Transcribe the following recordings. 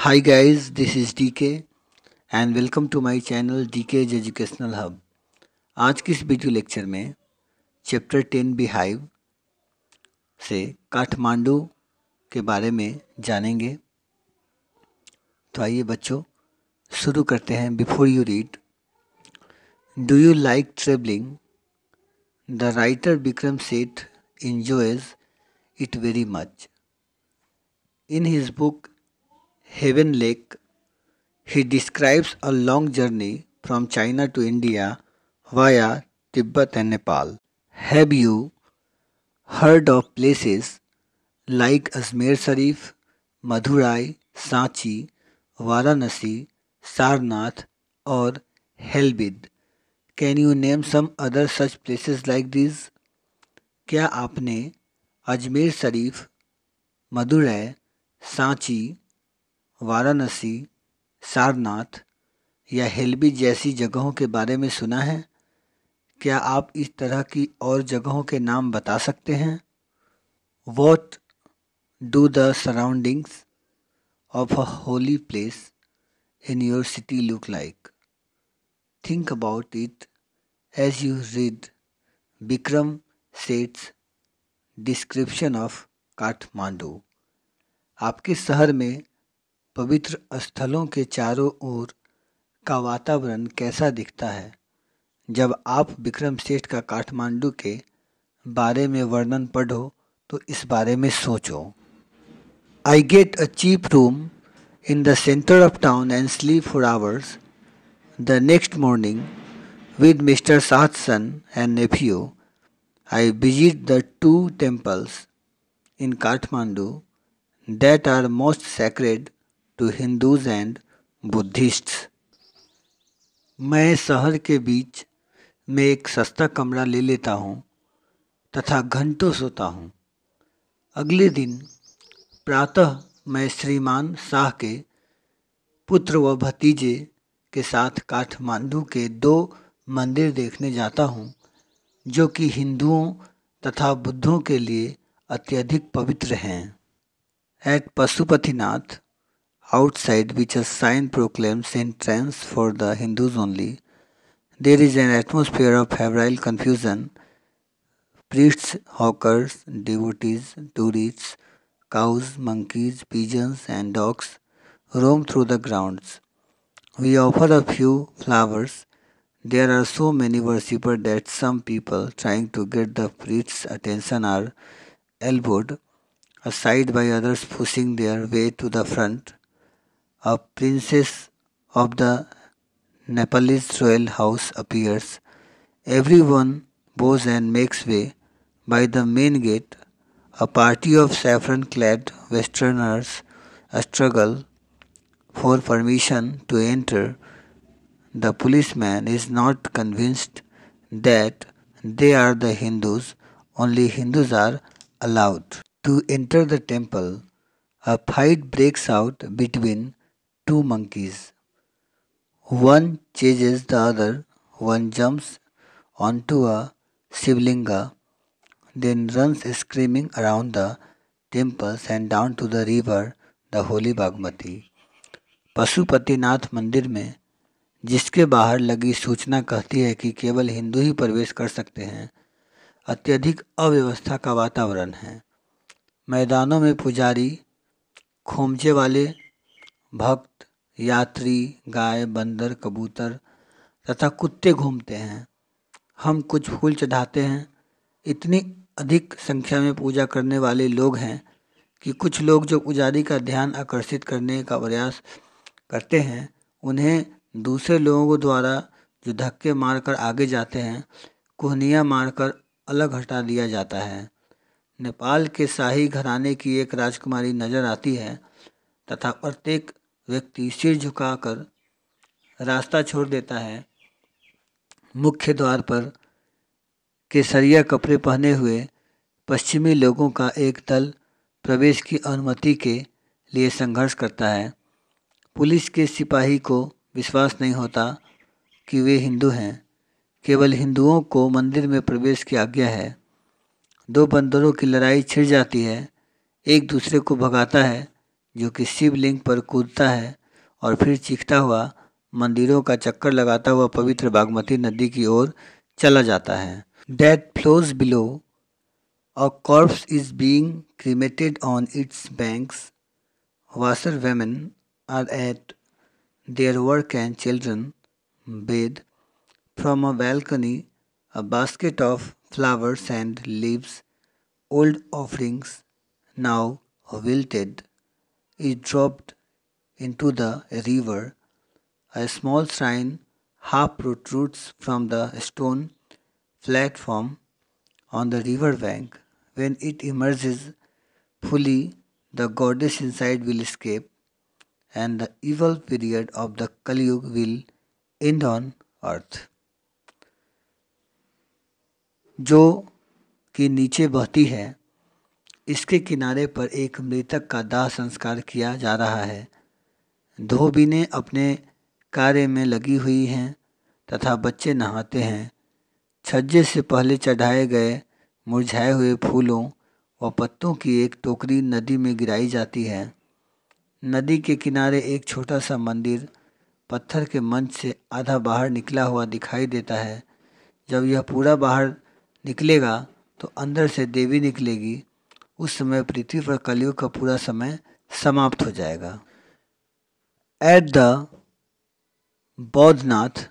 High guys this is D K and welcome to my channel D K edge educational hub आज के इस video lecture में chapter ten Beehive से काठमांडू के बारे में जानेंगे तो आइए बच्चों शुरू करते हैं before you read do you like travelling the writer Vikram Seth enjoys it very much in his book Heaven Lake, he describes a long journey from China to India via Tibet and Nepal. Have you heard of places like Ajmer Sharif, Madurai, Sanchi, Varanasi, Sarnath, or Helbid? Can you name some other such places like these? क्या आपने अजमेर शरीफ मदुरै सांची वाराणसी सारनाथ या हेल्बी जैसी जगहों के बारे में सुना है क्या आप इस तरह की और जगहों के नाम बता सकते हैं what do the surroundings of a holy place in your city look like think about it as you read Vikram Seth's description of Kathmandu आपके शहर में पवित्र स्थलों के चारों ओर का वातावरण कैसा दिखता है जब आप विक्रम श्रेष्ठ का काठमांडू के बारे में वर्णन पढ़ो तो इस बारे में सोचो I get a cheap room in the centre of town and sleep for hours the next morning with Mr son and nephew I visit the two temples in Kathmandu that are most sacred to Hindus and Buddhists. मैं शहर के बीच में एक सस्ता कमरा ले लेता हूँ तथा घंटों सोता हूँ अगले दिन प्रातः मैं श्रीमान शाह के पुत्र व भतीजे के साथ काठमांडू के दो मंदिर देखने जाता हूँ जो कि हिंदुओं तथा बुद्धों के लिए अत्यधिक पवित्र हैं at Pashupatinath outside which a sign proclaims entrance for the Hindus only. There is an atmosphere of febrile confusion. Priests, hawkers, devotees, tourists, cows, monkeys, pigeons, and dogs roam through the grounds. We offer a few flowers. There are so many worshippers that some people trying to get the priest's attention are elbowed aside by others pushing their way to the front. A princess of the Nepalese royal house appears. Everyone bows and makes way. By the main gate, a party of saffron clad westerners struggle for permission to enter. The policeman is not convinced that they are the Hindus, only Hindus are allowed. To enter the temple, a fight breaks out between two monkeys. One chases the other, one jumps onto a Sivlinga, then runs screaming around the temples and down to the river, the holy Bagmati. Pashupatinath मंदिर में जिसके बाहर लगी सूचना कहती है कि केवल हिंदू ही प्रवेश कर सकते हैं अत्यधिक अव्यवस्था का वातावरण है मैदानों में पुजारी खोमचे वाले भक्त यात्री गाय बंदर कबूतर तथा कुत्ते घूमते हैं हम कुछ फूल चढ़ाते हैं इतनी अधिक संख्या में पूजा करने वाले लोग हैं कि कुछ लोग जो पुजारी का ध्यान आकर्षित करने का प्रयास करते हैं उन्हें दूसरे लोगों द्वारा जो धक्के मारकर आगे जाते हैं कोहनिया मारकर अलग हटा दिया जाता है नेपाल के शाही घराने की एक राजकुमारी नजर आती है तथा प्रत्येक व्यक्ति सिर झुकाकर रास्ता छोड़ देता है मुख्य द्वार पर केसरिया कपड़े पहने हुए पश्चिमी लोगों का एक दल प्रवेश की अनुमति के लिए संघर्ष करता है पुलिस के सिपाही को विश्वास नहीं होता कि वे हिंदू हैं केवल हिंदुओं को मंदिर में प्रवेश की आज्ञा है दो बंदरों की लड़ाई छिड़ जाती है एक दूसरे को भगाता है जो कि शिवलिंग पर कूदता है और फिर चीखता हुआ मंदिरों का चक्कर लगाता हुआ पवित्र बागमती नदी की ओर चला जाता है that flows below a corpse is being cremated on its banks washerwomen are at their work and children bathe from a balcony a basket of flowers and leaves old offerings now wilted is dropped into the river. A small shrine half protrudes from the stone platform on the river bank. When it emerges fully, the goddess inside will escape, and the evil period of the Kali Yuga will end on earth. जो कि नीचे बहती है इसके किनारे पर एक मृतक का दाह संस्कार किया जा रहा है धोबीने अपने कार्य में लगी हुई हैं तथा बच्चे नहाते हैं छज्जे से पहले चढ़ाए गए मुरझाए हुए फूलों व पत्तों की एक टोकरी नदी में गिराई जाती है नदी के किनारे एक छोटा सा मंदिर पत्थर के मंच से आधा बाहर निकला हुआ दिखाई देता है जब यह पूरा बाहर निकलेगा तो अंदर से देवी निकलेगी उस समय पृथ्वी पर कलयुग का पूरा समय समाप्त हो जाएगा at the Boudhanath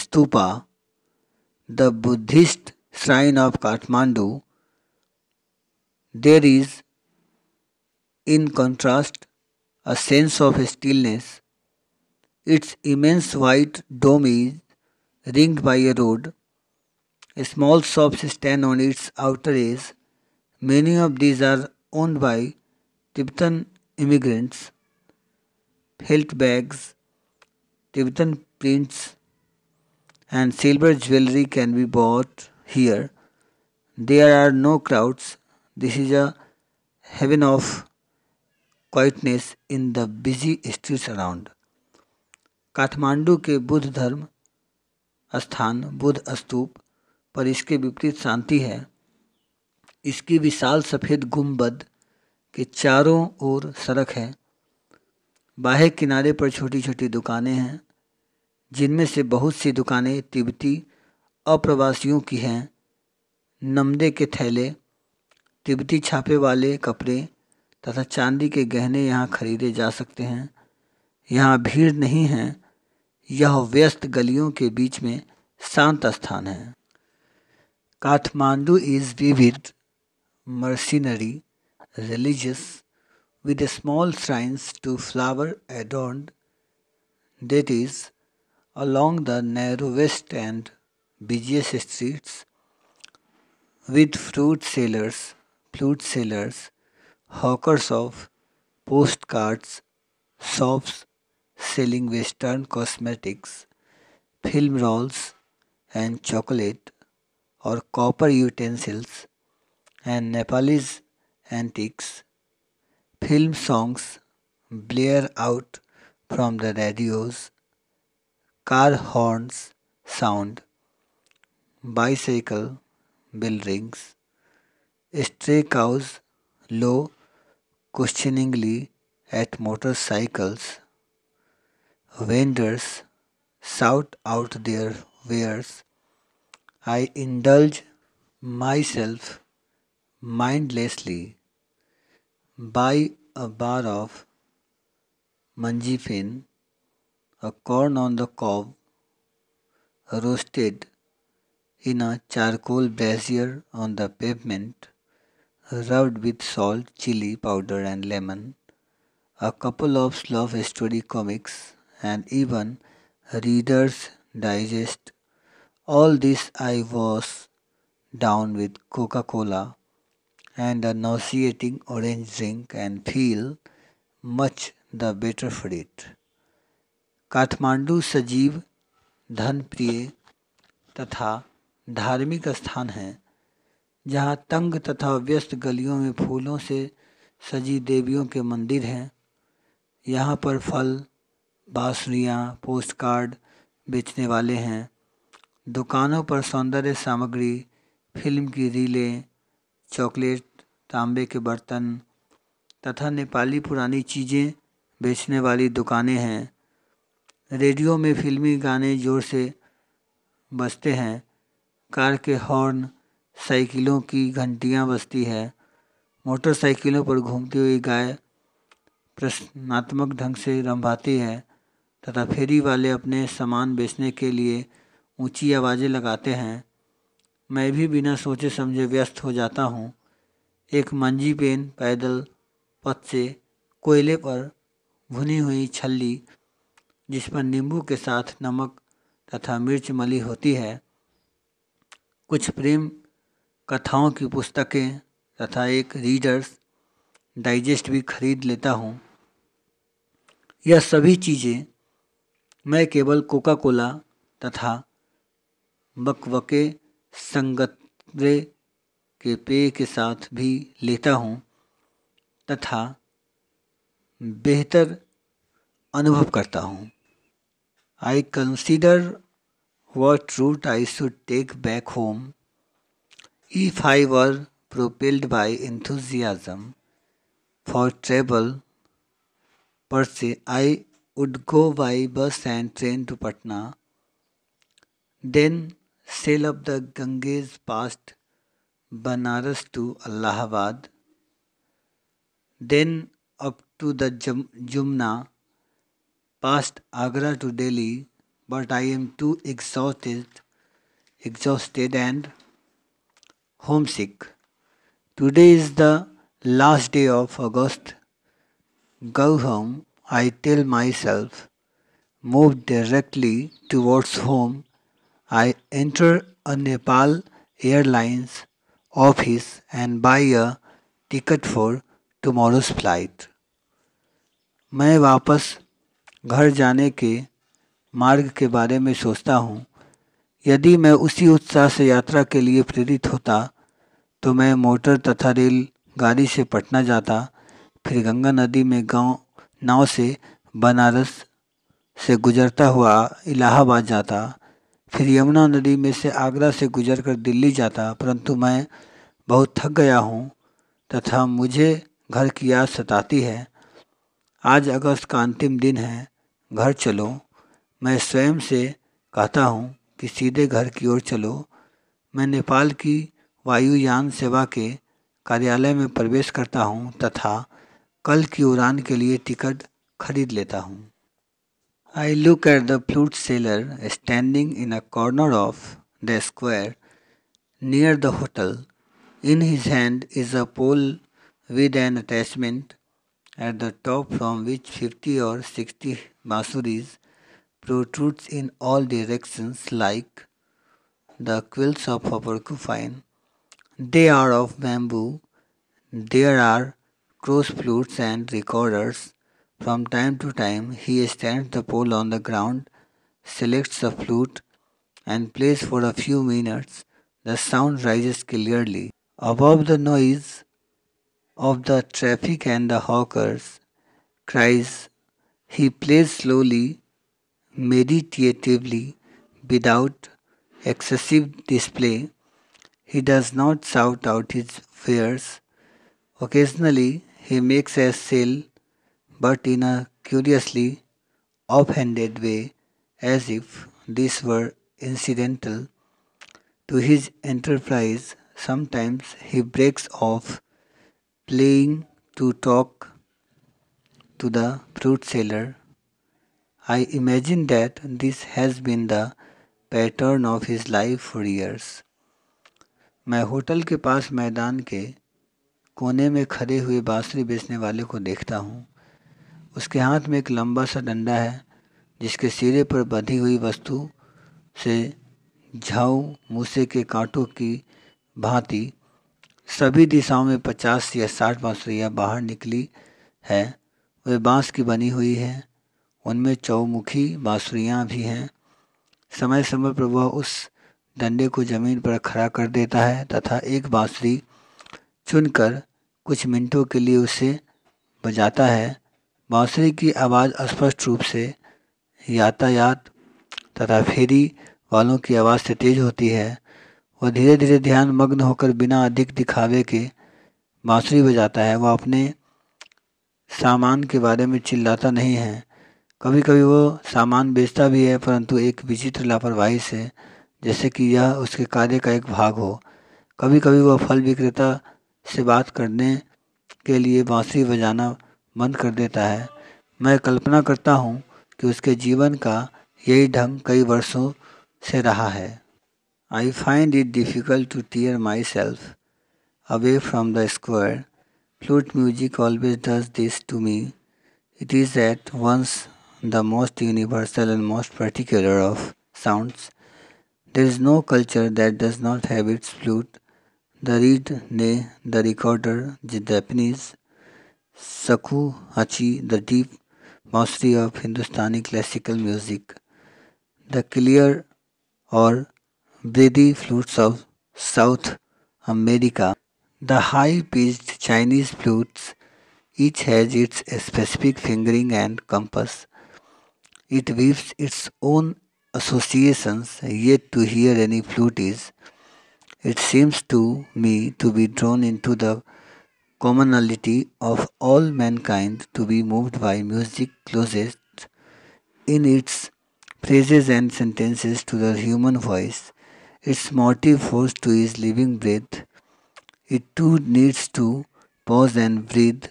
stupa the Buddhist shrine of Kathmandu there is in contrast a sense of stillness its immense white dome is ringed by a road small shops stand on its outer edge Many of these are owned by Tibetan immigrants. Felt bags, Tibetan prints, and silver jewelry can be bought here. There are no crowds. This is a heaven of quietness in the busy streets around. Kathmandu के बुद्ध धर्म स्थान बुद्ध स्तूप पर इसके विपरीत शांति है इसकी विशाल सफ़ेद गुम्बद के चारों ओर सड़क है बाहे किनारे पर छोटी छोटी दुकानें हैं जिनमें से बहुत सी दुकानें तिब्बती अप्रवासियों की हैं नमदे के थैले तिब्बती छापे वाले कपड़े तथा चांदी के गहने यहाँ खरीदे जा सकते हैं यहाँ भीड़ नहीं है यह व्यस्त गलियों के बीच में शांत स्थान है काठमांडू इज विविध mercenary religious with small shrines to flower adorned deities along the narrowest and busiest streets with fruit sellers, flute sellers, hawkers of postcards, shops selling western cosmetics, film rolls and chocolate or copper utensils and Nepalese antiques, film songs blare out from the radios, car horns sound, bicycle bell rings, stray cows low questioningly at motorcycles, vendors shout out their wares. I indulge myself mindlessly buy a bar of manjipin, a corn on the cob, roasted in a charcoal brazier on the pavement, rubbed with salt, chili powder, and lemon, a couple of love story comics, and even Reader's Digest. All this I was down with Coca Cola and a nauseating orange zinc and feel much the better for it. Kathmandu सजीव धन प्रिय तथा धार्मिक स्थान है जहाँ तंग तथा व्यस्त गलियों में फूलों से सजी देवियों के मंदिर हैं यहाँ पर फल बाँसुरियाँ पोस्टकार्ड बेचने वाले हैं दुकानों पर सौंदर्य सामग्री फिल्म की रीलें चॉकलेट तांबे के बर्तन तथा नेपाली पुरानी चीज़ें बेचने वाली दुकानें हैं रेडियो में फिल्मी गाने ज़ोर से बजते हैं कार के हॉर्न साइकिलों की घंटियां बजती है मोटरसाइकिलों पर घूमती हुई गाय प्रश्नात्मक ढंग से रंभाती है तथा फेरी वाले अपने सामान बेचने के लिए ऊंची आवाज़ें लगाते हैं मैं भी बिना सोचे समझे व्यस्त हो जाता हूँ एक मंजी पेन पैदल पथ से कोयले पर भुनी हुई छल्ली जिस पर नींबू के साथ नमक तथा मिर्च मली होती है कुछ प्रेम कथाओं की पुस्तकें तथा एक रीडर्स डाइजेस्ट भी खरीद लेता हूँ यह सभी चीज़ें मैं केवल कोका कोला तथा बकवके संगतवे के पेय के साथ भी लेता हूँ तथा बेहतर अनुभव करता हूँ I consider what route I should take back home if I were propelled by enthusiasm for travel per se I would go by bus and train to Patna then sail up the Ganges past Banaras to Allahabad, then up to the Jumna, past Agra to Delhi, but I am too exhausted, exhausted and homesick. Today is the last day of August. Go home, I tell myself. Move directly towards home I enter a Nepal Airlines office and buy a ticket for tomorrow's flight. मैं वापस घर जाने के मार्ग के बारे में सोचता हूँ यदि मैं उसी उत्साह से यात्रा के लिए प्रेरित होता तो मैं मोटर तथा रेल गाड़ी से पटना जाता फिर गंगा नदी में गांव नाव से बनारस से गुजरता हुआ इलाहाबाद जाता फिर यमुना नदी में से आगरा से गुजरकर दिल्ली जाता परंतु मैं बहुत थक गया हूँ तथा मुझे घर की याद सताती है आज अगस्त का अंतिम दिन है घर चलो मैं स्वयं से कहता हूँ कि सीधे घर की ओर चलो मैं नेपाल की वायुयान सेवा के कार्यालय में प्रवेश करता हूँ तथा कल की उड़ान के लिए टिकट खरीद लेता हूँ I look at the flute seller standing in a corner of the square near the hotel. In his hand is a pole with an attachment at the top from which 50 or 60 masuris protrudes in all directions like the quills of a porcupine. They are of bamboo. There are cross flutes and recorders from time to time, he stands the pole on the ground, selects a flute, and plays for a few minutes. The sound rises clearly above the noise of the traffic and the hawkers. Cries, he plays slowly, meditatively, without excessive display. He does not shout out his fears. Occasionally, he makes a sale but in a curiously offhanded way, as if this were incidental to his enterprise. Sometimes he breaks off playing to talk to the fruit seller. I imagine that this has been the pattern of his life for years. मैं hotel के पास मैदान के कोने में खड़े हुए बांसुरी बेचने वाले को देखता हूँ उसके हाथ में एक लंबा सा डंडा है जिसके सिरे पर बंधी हुई वस्तु से झाऊ मूसे के कांटों की भांति सभी दिशाओं में पचास या साठ बाँसुरियाँ बाहर निकली है वे बांस की बनी हुई है उनमें चौमुखी बाँसुरियाँ भी हैं समय समय पर वह उस डंडे को जमीन पर खड़ा कर देता है तथा एक बाँसुरी चुनकर कुछ मिनटों के लिए उसे बजाता है बाँसुरी की आवाज़ स्पष्ट रूप से यातायात तथा फेरी वालों की आवाज़ से तेज होती है वह धीरे धीरे ध्यान मग्न होकर बिना अधिक दिखावे के बाँसुरी बजाता है वह अपने सामान के बारे में चिल्लाता नहीं है कभी कभी वो सामान बेचता भी है परंतु एक विचित्र लापरवाही से जैसे कि यह उसके कार्य का एक भाग हो कभी कभी वह फल विक्रेता से बात करने के लिए बाँसुरी बजाना बंद कर देता है मैं कल्पना करता हूँ कि उसके जीवन का यही ढंग कई वर्षों से रहा है I find it difficult to tear myself away from the square flute music always does this to me it is at once the most universal and most particular of sounds there is no culture that does not have its flute the reed ney the recorder Japanese Sakhu Hachi, the deep mastery of Hindustani classical music, the clear or breathy flutes of South America, the high pitched Chinese flutes, each has its specific fingering and compass. It weaves its own associations, yet to hear any flute is, it seems to me, to be drawn into the commonality of all mankind to be moved by music closest in its phrases and sentences to the human voice, its motive force to his living breath, it too needs to pause and breathe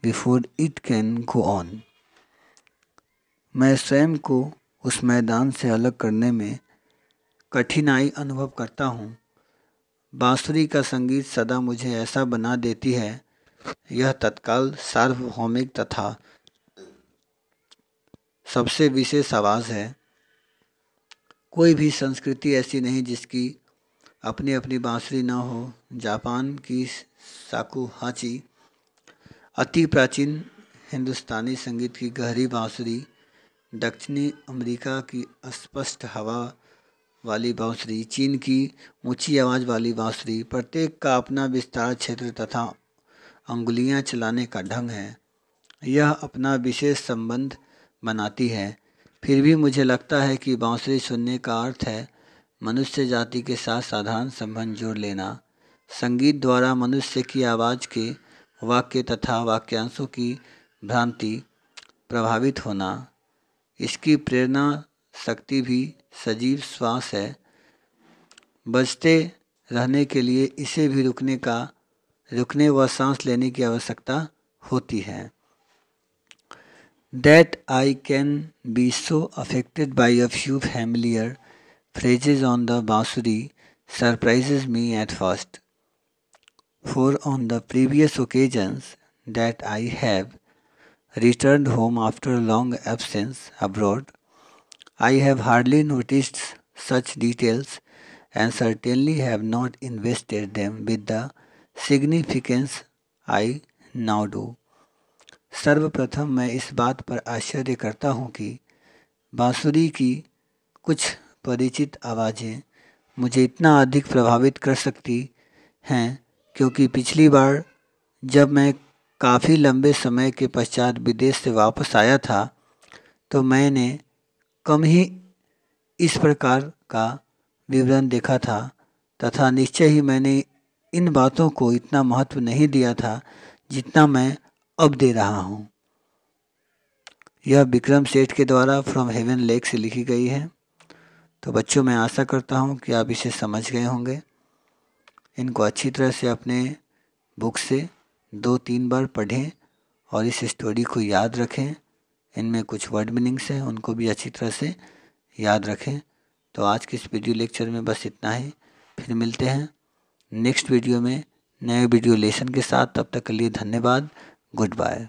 before it can go on. मैं स्वयं को उस मैदान से अलग करने में कठिनाई अनुभव करता हूँ बांसुरी का संगीत सदा मुझे ऐसा बना देती है यह तत्काल सार्वभौमिक तथा सबसे विशेष आवाज़ है कोई भी संस्कृति ऐसी नहीं जिसकी अपनी अपनी बांसुरी न हो जापान की साकुहाची अति प्राचीन हिंदुस्तानी संगीत की गहरी बांसुरी दक्षिणी अमेरिका की अस्पष्ट हवा वाली बांसुरी चीन की ऊंची आवाज़ वाली बांसुरी प्रत्येक का अपना विस्तार क्षेत्र तथा अंगुलियां चलाने का ढंग है यह अपना विशेष संबंध बनाती है फिर भी मुझे लगता है कि बांसुरी सुनने का अर्थ है मनुष्य जाति के साथ साधारण संबंध जोड़ लेना संगीत द्वारा मनुष्य की आवाज़ के वाक्य तथा वाक्यांशों की भ्रांति प्रभावित होना इसकी प्रेरणा शक्ति भी सजीव श्वास है बजते रहने के लिए इसे भी रुकने का रुकने व सांस लेने की आवश्यकता होती है that I can be so affected by a few familiar phrases on the bansuri surprises me at first for on the previous occasions that I have return home after long absence abroad I have hardly notice such details and certainly have not invested them with the significance I now do सर्वप्रथम मैं इस बात पर आश्चर्य करता हूँ कि बांसुरी की कुछ परिचित आवाज़ें मुझे इतना अधिक प्रभावित कर सकती हैं क्योंकि पिछली बार जब मैं काफ़ी लंबे समय के पश्चात विदेश से वापस आया था तो मैंने कम ही इस प्रकार का विवरण देखा था तथा निश्चय ही मैंने इन बातों को इतना महत्व नहीं दिया था जितना मैं अब दे रहा हूँ यह विक्रम सेठ के द्वारा फ्रॉम हेवन लेक से लिखी गई है तो बच्चों मैं आशा करता हूँ कि आप इसे समझ गए होंगे इनको अच्छी तरह से अपने बुक से दो तीन बार पढ़ें और इस स्टोरी को याद रखें इनमें कुछ वर्ड मीनिंग्स हैं उनको भी अच्छी तरह से याद रखें तो आज के इस वीडियो लेक्चर में बस इतना ही फिर मिलते हैं नेक्स्ट वीडियो में नए वीडियो लेसन के साथ तब तक के लिए धन्यवाद गुड बाय